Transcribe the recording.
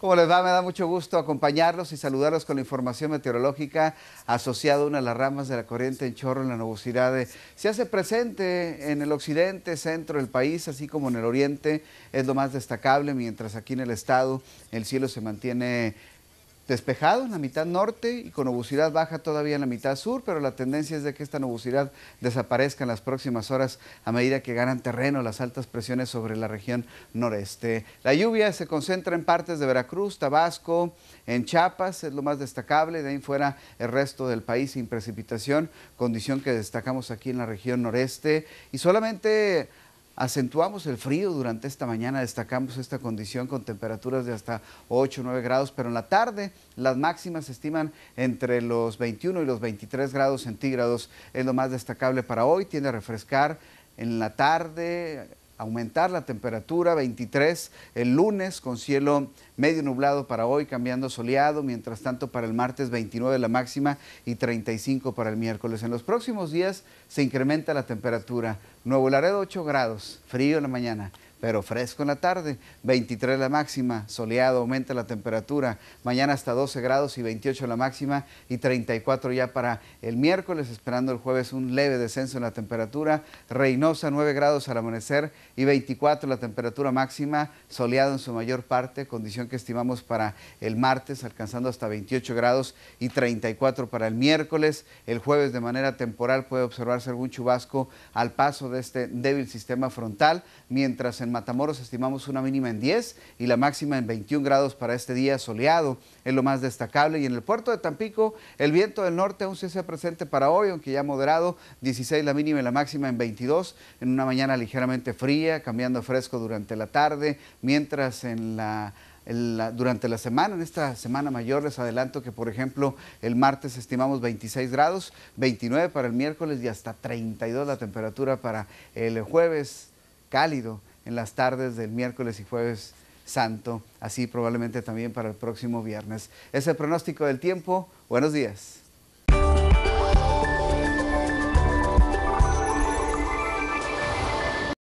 ¿Cómo les va? Me da mucho gusto acompañarlos y saludarlos con la información meteorológica asociada a una de las ramas de la corriente en chorro en la nubosidad. Se hace presente en el occidente, centro del país, así como en el oriente, es lo más destacable, mientras aquí en el estado el cielo se mantiene despejado en la mitad norte y con nubosidad baja todavía en la mitad sur, pero la tendencia es de que esta nubosidad desaparezca en las próximas horas a medida que ganan terreno las altas presiones sobre la región noreste. La lluvia se concentra en partes de Veracruz, Tabasco, en Chiapas, es lo más destacable, de ahí fuera el resto del país sin precipitación, condición que destacamos aquí en la región noreste y solamente Acentuamos el frío durante esta mañana, destacamos esta condición con temperaturas de hasta 8 o 9 grados, pero en la tarde las máximas se estiman entre los 21 y los 23 grados centígrados. Es lo más destacable para hoy, tiende a refrescar en la tarde, aumentar la temperatura, 23 el lunes con cielo medio nublado para hoy, cambiando soleado, mientras tanto para el martes 29 la máxima y 35 para el miércoles. En los próximos días se incrementa la temperatura, Nuevo Laredo 8 grados, frío en la mañana, pero fresco en la tarde. 23 la máxima, soleado, aumenta la temperatura. Mañana hasta 12 grados y 28 la máxima y 34 ya para el miércoles, esperando el jueves un leve descenso en la temperatura. Reynosa 9 grados al amanecer y 24 la temperatura máxima, soleado en su mayor parte, condición que estimamos para el martes, alcanzando hasta 28 grados y 34 para el miércoles. El jueves de manera temporal puede observarse algún chubasco al paso de este débil sistema frontal, mientras en en Matamoros estimamos una mínima en 10 y la máxima en 21 grados para este día soleado. Es lo más destacable. Y en el puerto de Tampico, el viento del norte aún se hace presente para hoy, aunque ya moderado. 16 la mínima y la máxima en 22. En una mañana ligeramente fría, cambiando fresco durante la tarde, mientras en durante la semana, en esta semana mayor, les adelanto que, por ejemplo, el martes estimamos 26 grados, 29 para el miércoles y hasta 32 la temperatura para el jueves cálido en las tardes del miércoles y jueves santo, así probablemente también para el próximo viernes. Es el pronóstico del tiempo. Buenos días.